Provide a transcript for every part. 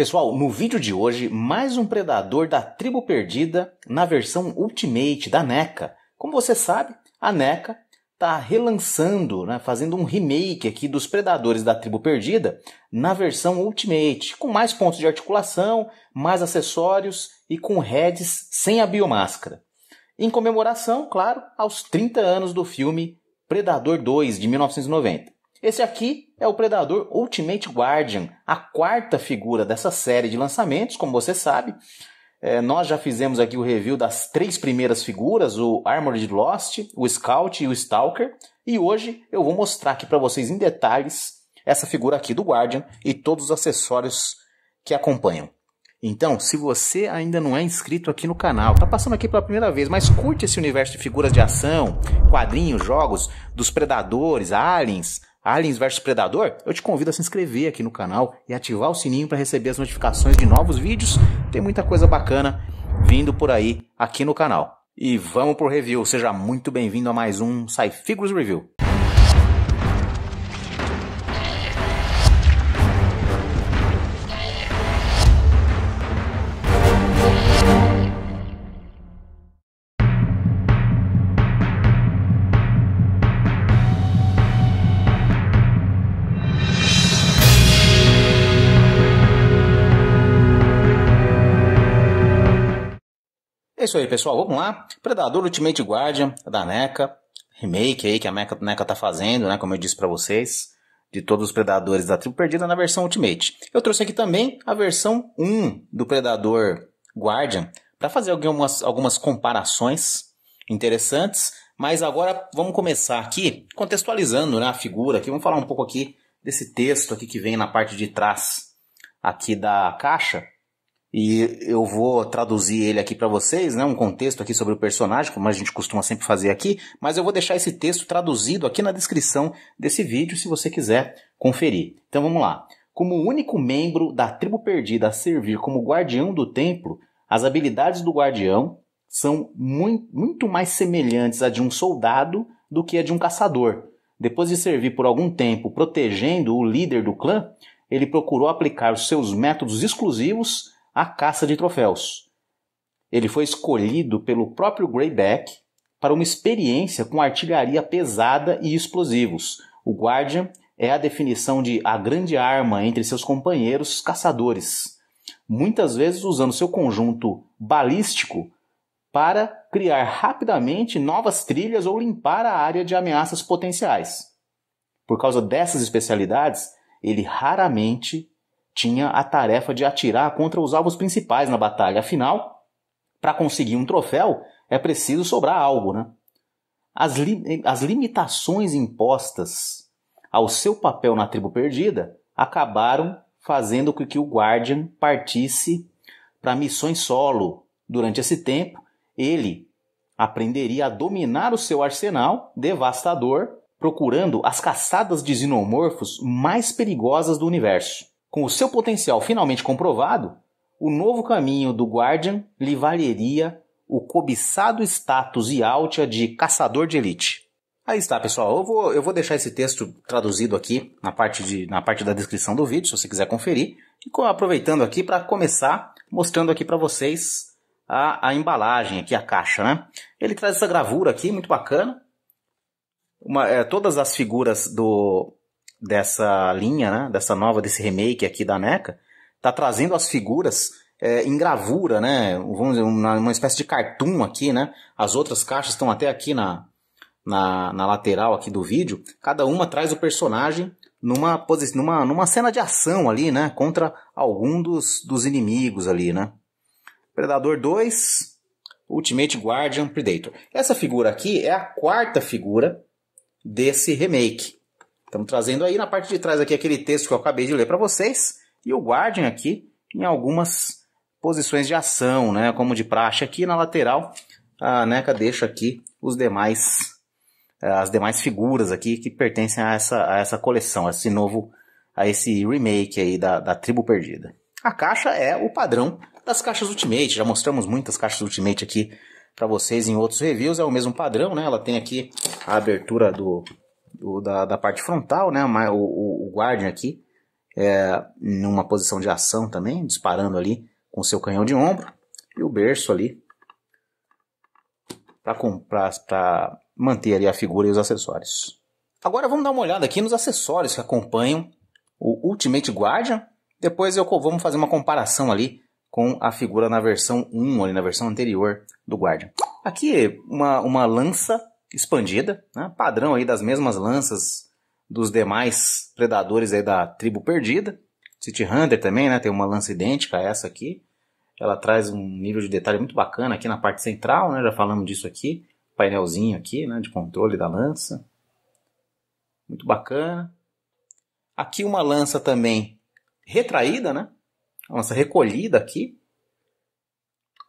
Pessoal, no vídeo de hoje, mais um predador da tribo perdida na versão Ultimate da NECA. Como você sabe, a NECA está relançando, né, fazendo um remake aqui dos predadores da tribo perdida na versão Ultimate, com mais pontos de articulação, mais acessórios e com heads sem a biomáscara. Em comemoração, claro, aos 30 anos do filme Predador 2 de 1990. Esse aqui é o Predador Ultimate Guardian, a quarta figura dessa série de lançamentos, como você sabe. É, nós já fizemos aqui o review das três primeiras figuras, o Armored Lost, o Scout e o Stalker, e hoje eu vou mostrar aqui para vocês em detalhes essa figura aqui do Guardian e todos os acessórios que acompanham. Então, se você ainda não é inscrito aqui no canal, tá passando aqui pela primeira vez, mas curte esse universo de figuras de ação, quadrinhos, jogos, dos predadores, aliens, Aliens vs Predador, eu te convido a se inscrever aqui no canal e ativar o sininho para receber as notificações de novos vídeos. Tem muita coisa bacana vindo por aí aqui no canal. E vamos pro review. Seja muito bem-vindo a mais um SciFigures Review. É isso aí, pessoal. Vamos lá. Predador Ultimate Guardian da NECA. Remake aí que a NECA, está tá fazendo, né? Como eu disse para vocês. De todos os predadores da tribo perdida na versão Ultimate. Eu trouxe aqui também a versão 1 do Predador Guardian. para fazer algumas, algumas comparações interessantes. Mas agora vamos começar aqui contextualizando né, a figura aqui. Vamos falar um pouco aqui desse texto aqui que vem na parte de trás aqui da caixa. E eu vou traduzir ele aqui para vocês, né? Um contexto aqui sobre o personagem, como a gente costuma sempre fazer aqui, mas eu vou deixar esse texto traduzido aqui na descrição desse vídeo, se você quiser conferir. Então vamos lá. Como o único membro da tribo perdida a servir como guardião do templo, as habilidades do guardião são muito mais semelhantes à de um soldado do que a de um caçador. Depois de servir por algum tempo protegendo o líder do clã, ele procurou aplicar os seus métodos exclusivos a caça de troféus. Ele foi escolhido pelo próprio Greyback para uma experiência com artilharia pesada e explosivos. O Guardian é a definição de a grande arma entre seus companheiros caçadores, muitas vezes usando seu conjunto balístico para criar rapidamente novas trilhas ou limpar a área de ameaças potenciais. Por causa dessas especialidades, ele raramente tinha a tarefa de atirar contra os alvos principais na batalha. Afinal, para conseguir um troféu, é preciso sobrar algo, né? As, li as limitações impostas ao seu papel na tribo perdida acabaram fazendo com que o Guardian partisse para missões solo. Durante esse tempo, ele aprenderia a dominar o seu arsenal devastador, procurando as caçadas de xenomorfos mais perigosas do universo. Com o seu potencial finalmente comprovado, o novo caminho do Guardian lhe valeria o cobiçado status e altia de caçador de elite. Aí está, pessoal. Eu vou, eu vou deixar esse texto traduzido aqui na parte, de, na parte da descrição do vídeo, se você quiser conferir. E aproveitando aqui para começar mostrando aqui para vocês a, a, embalagem, aqui a caixa. Né? Ele traz essa gravura aqui, muito bacana. Uma, é, todas as figuras do, dessa linha, né, dessa nova, desse remake aqui da NECA, tá trazendo as figuras é, em gravura, né, vamos dizer, uma, uma, espécie de cartoon aqui, né, as outras caixas estão até aqui na, na, na, lateral aqui do vídeo, cada uma traz o personagem numa, numa, numa cena de ação ali, né, contra algum dos, dos inimigos ali, né. Predador 2, Ultimate Guardian Predator. Essa figura aqui é a quarta figura desse remake. Estamos trazendo aí na parte de trás aqui aquele texto que eu acabei de ler para vocês e o Guardian aqui em algumas posições de ação, né? Como de praxe aqui na lateral, a NECA deixa aqui os demais eh, as demais figuras aqui que pertencem a essa, a essa coleção, a esse novo, a esse remake aí da, da Tribo Perdida. A caixa é o padrão das caixas Ultimate, já mostramos muitas caixas Ultimate aqui para vocês em outros reviews, é o mesmo padrão, né? Ela tem aqui a abertura do, o da, da parte frontal, né? O, o, o Guardian aqui, é, numa posição de ação também, disparando ali com seu canhão de ombro. E o berço ali, para manter ali a figura e os acessórios. Agora vamos dar uma olhada aqui nos acessórios que acompanham o Ultimate Guardian. Depois eu vamos fazer uma comparação ali com a figura na versão 1, ali na versão anterior do Guardian. Aqui uma, uma lança expandida, né? padrão aí das mesmas lanças dos demais predadores aí da tribo perdida. City Hunter também, né? Tem uma lança idêntica a essa aqui. Ela traz um nível de detalhe muito bacana aqui na parte central, né? Já falamos disso aqui. Painelzinho aqui, né? De controle da lança. Muito bacana. Aqui uma lança também retraída, né? lança recolhida aqui.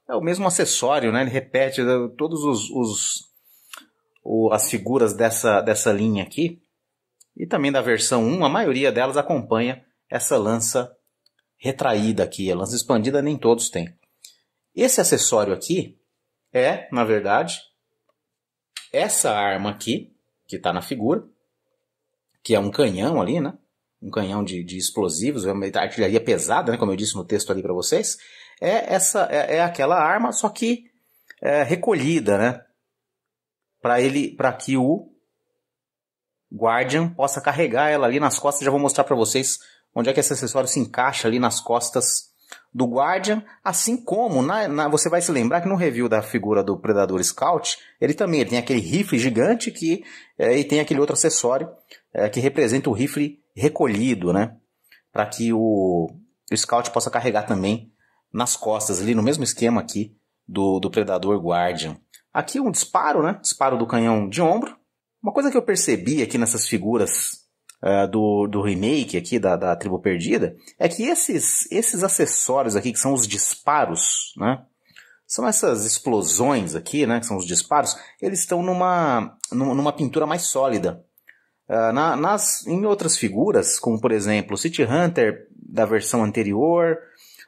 É o mesmo acessório, né? Ele repete né, todos os, os o, as figuras dessa, dessa linha aqui. E também da versão 1, a maioria delas acompanha essa lança retraída aqui. A lança expandida nem todos têm. Esse acessório aqui é, na verdade, essa arma aqui, que está na figura, que é um canhão ali, né? Um canhão de, de explosivos, é uma artilharia pesada, né? Como eu disse no texto ali para vocês. É essa é, é, aquela arma, só que é, recolhida, né? para ele, para que o Guardian possa carregar ela ali nas costas. Já vou mostrar para vocês onde é que esse acessório se encaixa ali nas costas do Guardian, assim como na, na, você vai se lembrar que no review da figura do Predador Scout, ele também ele tem aquele rifle gigante que é, e tem aquele outro acessório é, que representa o rifle recolhido, né? Para que o, o Scout possa carregar também nas costas ali no mesmo esquema aqui do, do Predador Guardian. Aqui um disparo, né? Disparo do canhão de ombro. Uma coisa que eu percebi aqui nessas figuras uh, do, do remake aqui da, da Tribo Perdida é que esses, esses acessórios aqui, que são os disparos, né? São essas explosões aqui, né? Que são os disparos, eles estão numa, numa pintura mais sólida. Uh, na, nas, em outras figuras, como por exemplo o City Hunter da versão anterior,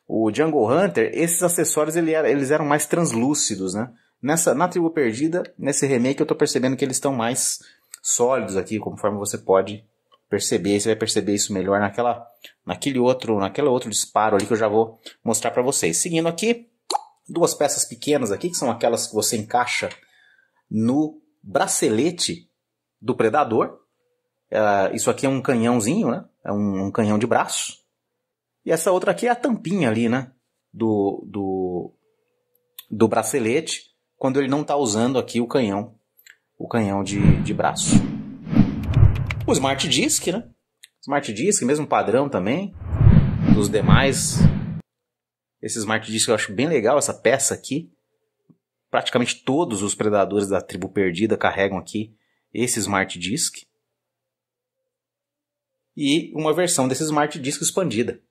o Jungle Hunter, esses acessórios ele era, eles eram mais translúcidos, né? Nessa, na Tribo Perdida, nesse remake, eu tô percebendo que eles estão mais sólidos aqui, conforme você pode perceber. Você vai perceber isso melhor naquela, naquele outro, naquele outro disparo ali que eu já vou mostrar para vocês. Seguindo aqui, duas peças pequenas aqui, que são aquelas que você encaixa no bracelete do predador. Uh, isso aqui é um canhãozinho, né? É um, um, canhão de braço. E essa outra aqui é a tampinha ali, né? Do, do, do bracelete quando ele não está usando aqui o canhão, o canhão de, de braço. O Smart Disk, né? Smart Disk, mesmo padrão também dos demais. Esse Smart Disk eu acho bem legal, essa peça aqui. Praticamente todos os predadores da tribo perdida carregam aqui esse Smart Disk. E uma versão desse Smart Disk expandida.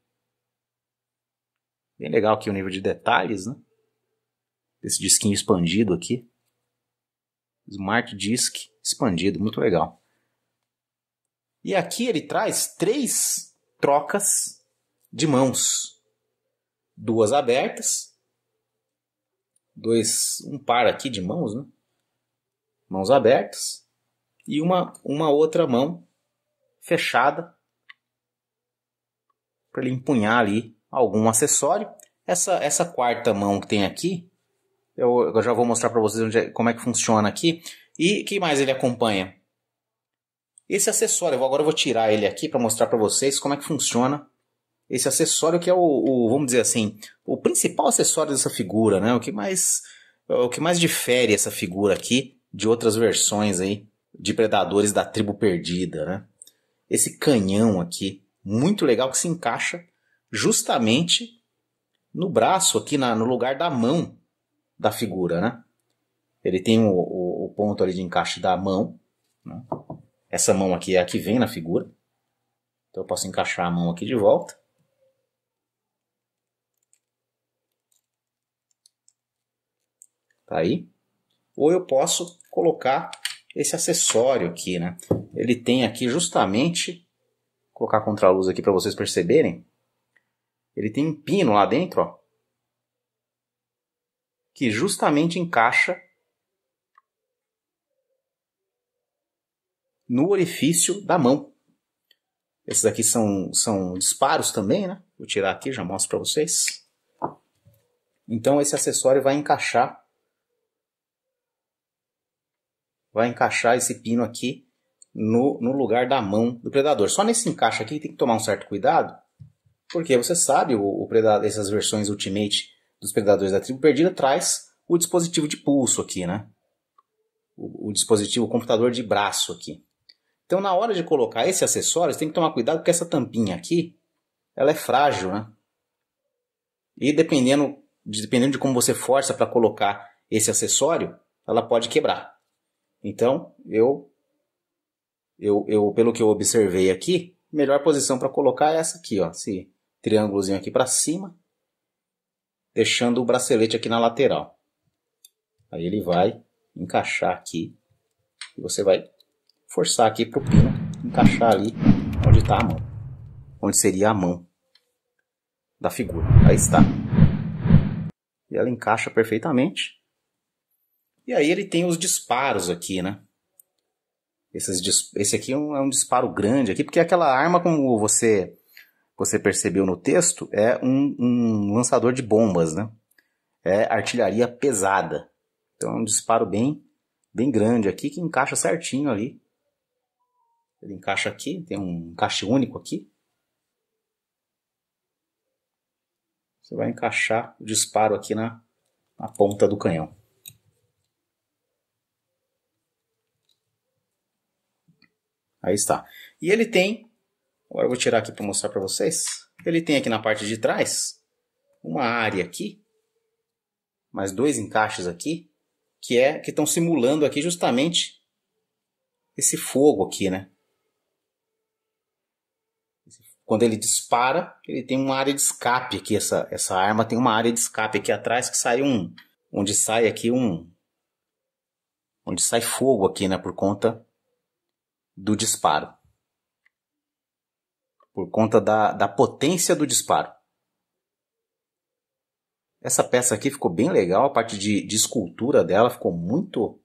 Bem legal aqui o nível de detalhes, né? desse disquinho expandido aqui. Smart Disk expandido, muito legal. E aqui ele traz três trocas de mãos. Duas abertas, dois, um par aqui de mãos, né? Mãos abertas e uma, uma outra mão fechada para ele empunhar ali algum acessório. Essa, essa quarta mão que tem aqui, eu, eu já vou mostrar para vocês onde, é, como é que funciona aqui. E que mais ele acompanha? Esse acessório, eu agora eu vou tirar ele aqui para mostrar para vocês como é que funciona esse acessório que é o, o, vamos dizer assim, o principal acessório dessa figura, né? O que mais o que mais difere essa figura aqui de outras versões aí de predadores da tribo perdida, né? Esse canhão aqui, muito legal que se encaixa justamente no braço aqui na, no lugar da mão da figura, né? Ele tem o, o, o ponto ali de encaixe da mão. Né? Essa mão aqui é a que vem na figura. Então eu posso encaixar a mão aqui de volta. Tá aí. Ou eu posso colocar esse acessório aqui, né? Ele tem aqui justamente, vou colocar contra a luz aqui para vocês perceberem, ele tem um pino lá dentro, ó, que justamente encaixa no orifício da mão. Esses aqui são, são disparos também, né? Vou tirar aqui, já mostro para vocês. Então esse acessório vai encaixar vai encaixar esse pino aqui no, no, lugar da mão do predador. Só nesse encaixe aqui tem que tomar um certo cuidado, porque você sabe, o, o predador, essas versões Ultimate dos predadores da tribo perdida traz o dispositivo de pulso aqui, né? O, o dispositivo, o computador de braço aqui. Então, na hora de colocar esse acessório, você tem que tomar cuidado porque essa tampinha aqui, ela é frágil, né? E dependendo, dependendo de como você força para colocar esse acessório, ela pode quebrar. Então, eu, eu, eu pelo que eu observei aqui, melhor posição para colocar é essa aqui, ó, esse triângulozinho aqui para cima deixando o bracelete aqui na lateral. Aí ele vai encaixar aqui e você vai forçar aqui para o pino encaixar ali onde está a mão, onde seria a mão da figura. Aí está. E ela encaixa perfeitamente. E aí ele tem os disparos aqui, né? Esses, esse aqui é um, é um disparo grande aqui, porque é aquela arma como você você percebeu no texto, é um, um lançador de bombas, né? É artilharia pesada. Então é um disparo bem, bem grande aqui que encaixa certinho ali. Ele encaixa aqui, tem um encaixe único aqui. Você vai encaixar o disparo aqui na, na ponta do canhão. Aí está. E ele tem Agora eu vou tirar aqui para mostrar para vocês. Ele tem aqui na parte de trás uma área aqui, mais dois encaixes aqui, que é que estão simulando aqui justamente esse fogo aqui, né? Quando ele dispara, ele tem uma área de escape aqui. Essa, essa arma tem uma área de escape aqui atrás que sai um. Onde sai aqui um. Onde sai fogo aqui, né? Por conta do disparo por conta da, da potência do disparo. Essa peça aqui ficou bem legal, a parte de, de escultura dela ficou muito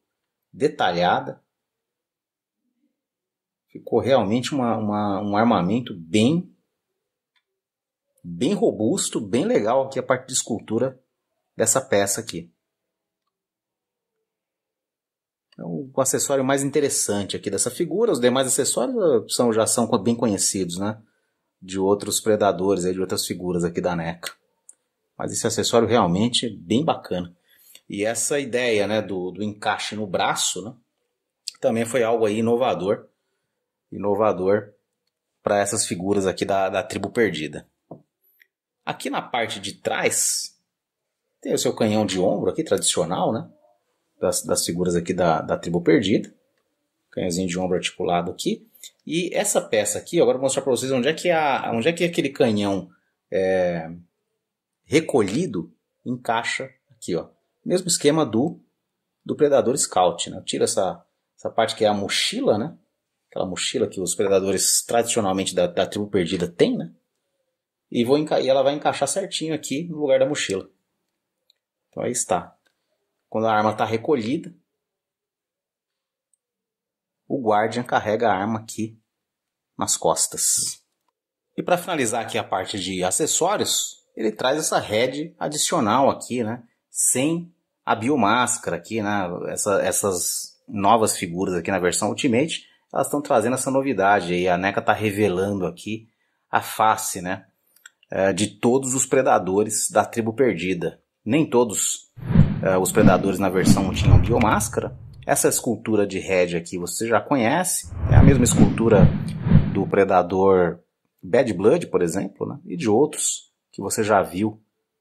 detalhada. Ficou realmente uma, uma, um armamento bem, bem robusto, bem legal aqui a parte de escultura dessa peça aqui. É o acessório mais interessante aqui dessa figura. Os demais acessórios ah, são, já são bem conhecidos, né? de outros predadores, de outras figuras aqui da NECA. Mas esse acessório realmente é bem bacana. E essa ideia né, do, do encaixe no braço né, também foi algo aí inovador. Inovador para essas figuras aqui da, da tribo perdida. Aqui na parte de trás tem o seu canhão de ombro aqui, tradicional, né? Das, das figuras aqui da, da tribo perdida. Canhãozinho de ombro articulado aqui. E essa peça aqui, agora vou mostrar para vocês onde é que, a, onde é, que aquele canhão é, recolhido encaixa aqui. Ó. Mesmo esquema do, do Predador Scout. Né? Tira essa, essa parte que é a mochila, né? aquela mochila que os predadores tradicionalmente da, da tribo perdida tem, né? E, vou e ela vai encaixar certinho aqui no lugar da mochila. Então aí está. Quando a arma está recolhida, o Guardian carrega a arma aqui nas costas. E para finalizar aqui a parte de acessórios, ele traz essa head adicional aqui, né? Sem a biomáscara aqui, né? Essa, essas novas figuras aqui na versão Ultimate, elas estão trazendo essa novidade a NECA está revelando aqui a face, né? É, de todos os predadores da tribo perdida. Nem todos é, os predadores na versão tinham biomáscara, essa escultura de head aqui você já conhece, é a mesma escultura do predador Bad Blood, por exemplo, né? e de outros que você já viu,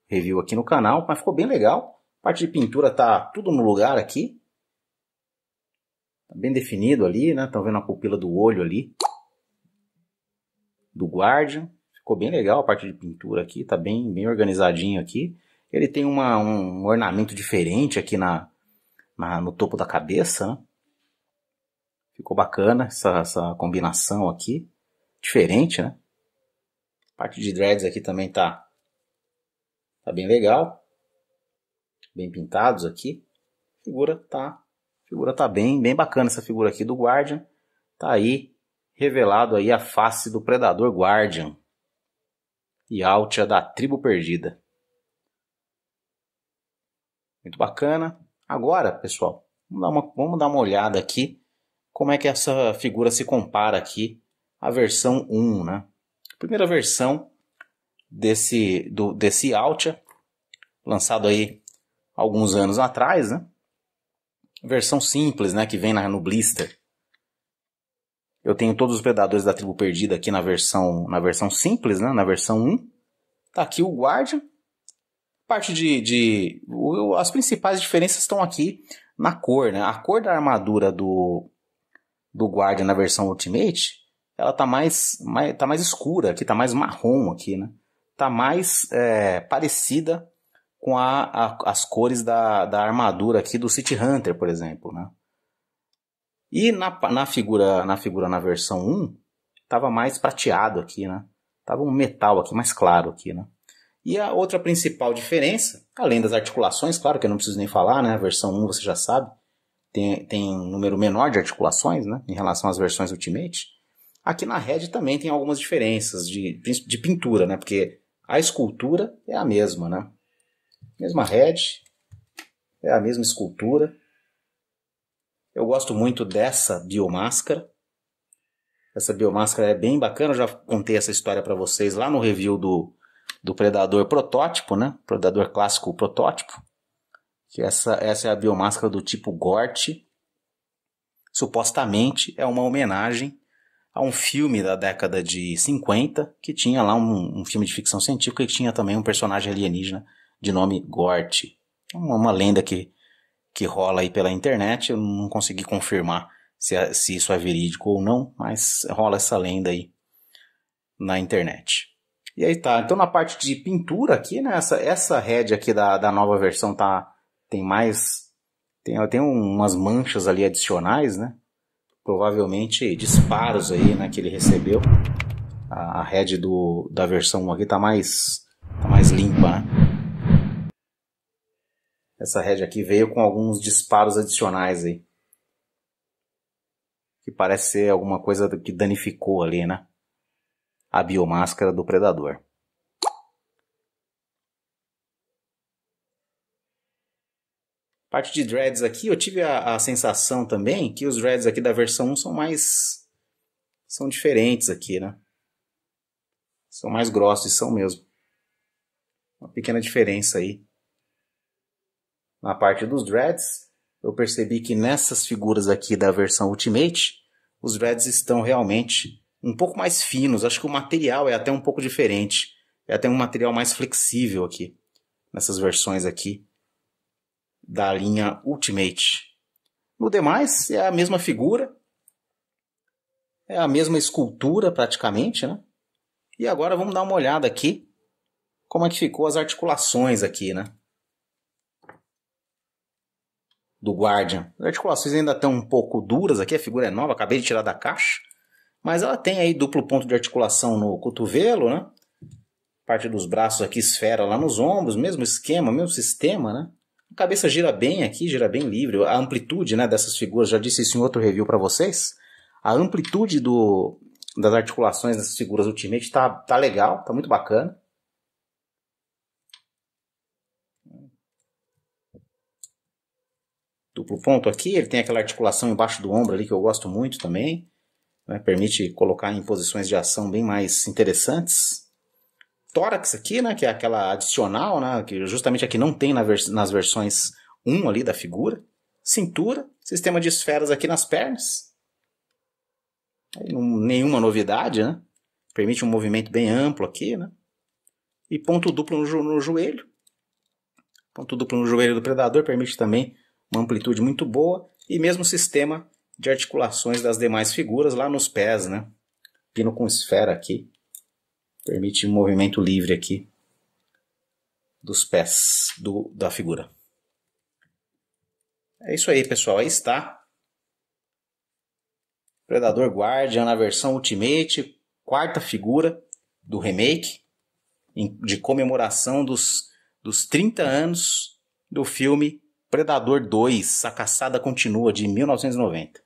review aqui no canal, mas ficou bem legal. A parte de pintura tá tudo no lugar aqui, tá bem definido ali, né? Estão vendo a pupila do olho ali do Guardian. Ficou bem legal a parte de pintura aqui, tá bem, bem organizadinho aqui. Ele tem uma, um ornamento diferente aqui na, na, no topo da cabeça. Né? Ficou bacana essa, essa combinação aqui. Diferente, né? A parte de dreads aqui também tá, tá bem legal. Bem pintados aqui. A figura tá, figura tá bem, bem bacana essa figura aqui do Guardian. Tá aí revelado aí a face do predador Guardian e Altia é da tribo perdida. Muito bacana. Agora, pessoal, vamos dar, uma, vamos dar uma olhada aqui como é que essa figura se compara aqui à versão 1, né? primeira versão desse, do, desse Altia, lançado aí alguns anos atrás, né? Versão simples, né? Que vem na, no blister. Eu tenho todos os predadores da tribo perdida aqui na versão, na versão simples, né? Na versão 1. Tá aqui o Guardian, Parte de, de. As principais diferenças estão aqui na cor, né? A cor da armadura do, do guarda na versão Ultimate, ela tá mais, mais, tá mais escura aqui, tá mais marrom aqui, né? Tá mais é, parecida com a, a, as cores da, da armadura aqui do City Hunter, por exemplo, né? E na, na figura na figura na versão 1, tava mais prateado aqui, né? Tava um metal aqui mais claro aqui, né? E a outra principal diferença, além das articulações, claro que eu não preciso nem falar, né? A versão 1 você já sabe, tem, tem um número menor de articulações, né? Em relação às versões Ultimate. Aqui na Red também tem algumas diferenças de, de pintura, né? Porque a escultura é a mesma, né? Mesma Red, é a mesma escultura. Eu gosto muito dessa biomáscara. Essa biomáscara é bem bacana, eu já contei essa história para vocês lá no review do do predador protótipo, né? Predador clássico protótipo. Que essa, essa é a biomáscara do tipo Gort. Supostamente é uma homenagem a um filme da década de 50, que tinha lá um, um filme de ficção científica e tinha também um personagem alienígena de nome Gort. É uma, uma lenda que, que rola aí pela internet, eu não consegui confirmar se, é, se isso é verídico ou não, mas rola essa lenda aí na internet. E aí tá, então na parte de pintura aqui, né, essa, essa head aqui da, da nova versão tá, tem mais, tem, tem umas manchas ali adicionais, né, provavelmente disparos aí, né, que ele recebeu. A, a head do, da versão 1 aqui tá mais, tá mais limpa, né? Essa head aqui veio com alguns disparos adicionais aí. Que parece ser alguma coisa que danificou ali, né? a biomáscara do predador. Parte de dreads aqui, eu tive a, a sensação também que os dreads aqui da versão 1 são mais. são diferentes aqui, né? São mais grossos, são mesmo. Uma pequena diferença aí. Na parte dos dreads, eu percebi que nessas figuras aqui da versão Ultimate, os dreads estão realmente um pouco mais finos. Acho que o material é até um pouco diferente. É até um material mais flexível aqui, nessas versões aqui da linha Ultimate. No demais, é a mesma figura, é a mesma escultura praticamente, né? E agora vamos dar uma olhada aqui como é que ficou as articulações aqui, né? Do Guardian. As articulações ainda estão um pouco duras aqui, a figura é nova, acabei de tirar da caixa. Mas ela tem aí duplo ponto de articulação no cotovelo, né? Parte dos braços aqui esfera lá nos ombros, mesmo esquema, mesmo sistema, né? A cabeça gira bem aqui, gira bem livre. A amplitude né, dessas figuras, já disse isso em outro review para vocês. A amplitude do, das articulações dessas figuras Ultimate está tá legal, tá muito bacana. Duplo ponto aqui, ele tem aquela articulação embaixo do ombro ali que eu gosto muito também né, permite colocar em posições de ação bem mais interessantes. Tórax aqui, né, que é aquela adicional, né, que justamente aqui não tem na vers nas versões 1 ali da figura. Cintura, sistema de esferas aqui nas pernas. Aí, não, nenhuma novidade, né? Permite um movimento bem amplo aqui, né? E ponto duplo no, jo no joelho. Ponto duplo no joelho do predador permite também uma amplitude muito boa. E mesmo sistema de articulações das demais figuras lá nos pés, né? Pino com esfera aqui. Permite um movimento livre aqui dos pés do, da figura. É isso aí, pessoal. Aí está. Predador Guardian na versão Ultimate, quarta figura do remake, de comemoração dos, dos 30 anos do filme Predador 2, A Caçada Continua, de 1990.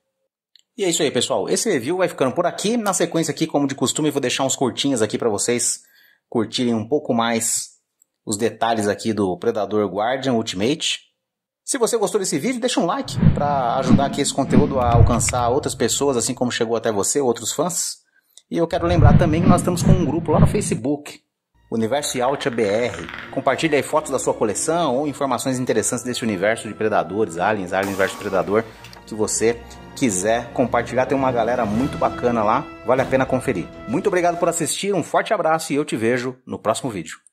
E é isso aí, pessoal. Esse review vai ficando por aqui. Na sequência aqui, como de costume, vou deixar uns curtinhos aqui para vocês curtirem um pouco mais os detalhes aqui do Predador Guardian Ultimate. Se você gostou desse vídeo, deixa um like para ajudar aqui esse conteúdo a alcançar outras pessoas, assim como chegou até você, outros fãs. E eu quero lembrar também que nós estamos com um grupo lá no Facebook, Universo Altia BR. Compartilhe aí fotos da sua coleção ou informações interessantes desse universo de predadores, aliens, aliens versus predador que você quiser compartilhar, tem uma galera muito bacana lá, vale a pena conferir. Muito obrigado por assistir, um forte abraço e eu te vejo no próximo vídeo.